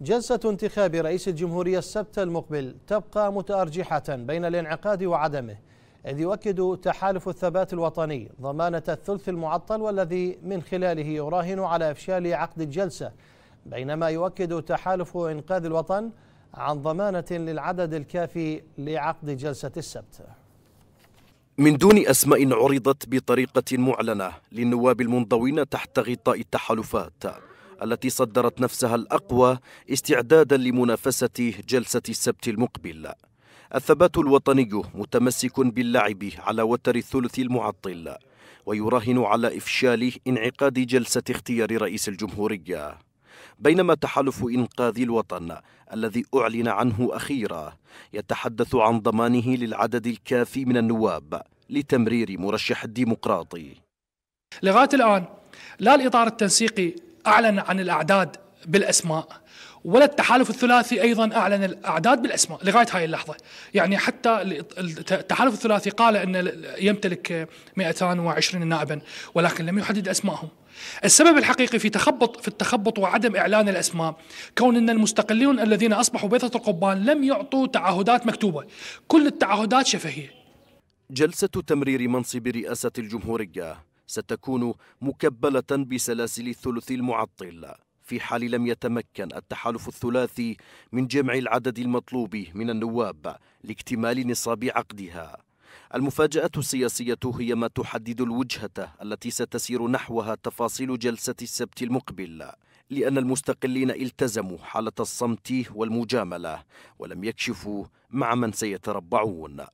جلسة انتخاب رئيس الجمهورية السبت المقبل تبقى متأرجحة بين الانعقاد وعدمه إذ يؤكد تحالف الثبات الوطني ضمانة الثلث المعطل والذي من خلاله يراهن على إفشال عقد الجلسة بينما يؤكد تحالف إنقاذ الوطن عن ضمانة للعدد الكافي لعقد جلسة السبت من دون أسماء عرضت بطريقة معلنة للنواب المنضوين تحت غطاء التحالفات التي صدرت نفسها الأقوى استعدادا لمنافسة جلسة السبت المقبل الثبات الوطني متمسك باللعب على وتر الثلث المعطل ويراهن على إفشال انعقاد جلسة اختيار رئيس الجمهورية بينما تحالف إنقاذ الوطن الذي أعلن عنه أخيرا يتحدث عن ضمانه للعدد الكافي من النواب لتمرير مرشح الديمقراطي لغاية الآن لا الإطار التنسيقي أعلن عن الأعداد بالأسماء ولا التحالف الثلاثي ايضا اعلن الاعداد بالاسماء لغايه هاي اللحظه يعني حتى التحالف الثلاثي قال ان يمتلك 220 نائبا ولكن لم يحدد اسمائهم السبب الحقيقي في تخبط في التخبط وعدم اعلان الاسماء كون ان المستقلون الذين اصبحوا بيضه القبان لم يعطوا تعهدات مكتوبه كل التعهدات شفهيه جلسه تمرير منصب رئاسه الجمهوريه ستكون مكبلة بسلاسل الثلث المعطل في حال لم يتمكن التحالف الثلاثي من جمع العدد المطلوب من النواب لاكتمال نصاب عقدها المفاجأة السياسية هي ما تحدد الوجهة التي ستسير نحوها تفاصيل جلسة السبت المقبل لأن المستقلين التزموا حالة الصمت والمجاملة ولم يكشفوا مع من سيتربعون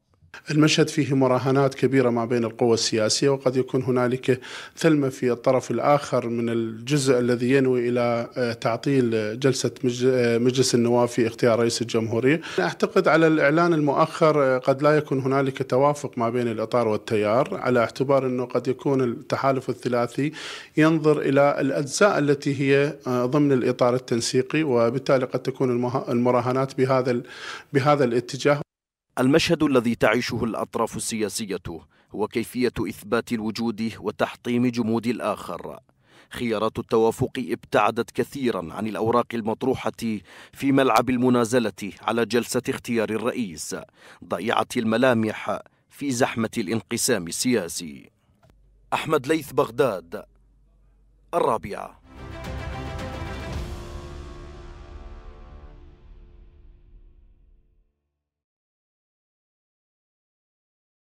المشهد فيه مراهنات كبيرة ما بين القوى السياسية وقد يكون هنالك ثلمة في الطرف الآخر من الجزء الذي ينوي إلى آه، تعطيل جلسة آه، مجلس النواب في اختيار رئيس الجمهورية أعتقد على الإعلان المؤخر آه، قد لا يكون هنالك توافق ما بين الإطار والتيار على اعتبار أنه قد يكون التحالف الثلاثي ينظر إلى الأجزاء التي هي ضمن الإطار التنسيقي وبالتالي قد تكون المراهنات بهذا بهذا الاتجاه المشهد الذي تعيشه الأطراف السياسية هو كيفية إثبات الوجود وتحطيم جمود الآخر خيارات التوافق ابتعدت كثيرا عن الأوراق المطروحة في ملعب المنازلة على جلسة اختيار الرئيس ضيعة الملامح في زحمة الانقسام السياسي أحمد ليث بغداد الرابعه